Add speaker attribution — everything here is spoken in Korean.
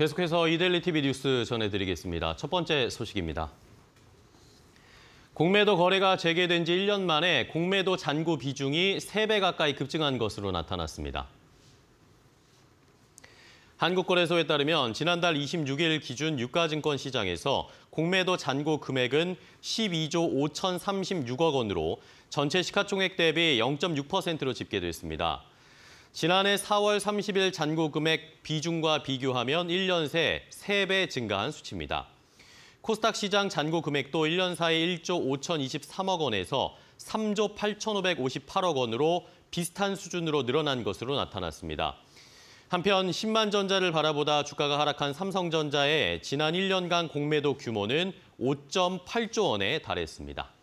Speaker 1: 계속해서 이델일리 TV 뉴스 전해드리겠습니다. 첫 번째 소식입니다. 공매도 거래가 재개된 지 1년 만에 공매도 잔고 비중이 3배 가까이 급증한 것으로 나타났습니다. 한국거래소에 따르면 지난달 26일 기준 유가증권 시장에서 공매도 잔고 금액은 12조 5,036억 원으로 전체 시가총액 대비 0.6%로 집계됐습니다. 지난해 4월 30일 잔고 금액 비중과 비교하면 1년 새 3배 증가한 수치입니다. 코스닥 시장 잔고 금액도 1년 사이 1조 5,023억 원에서 3조 8,558억 원으로 비슷한 수준으로 늘어난 것으로 나타났습니다. 한편 10만 전자를 바라보다 주가가 하락한 삼성전자의 지난 1년간 공매도 규모는 5.8조 원에 달했습니다.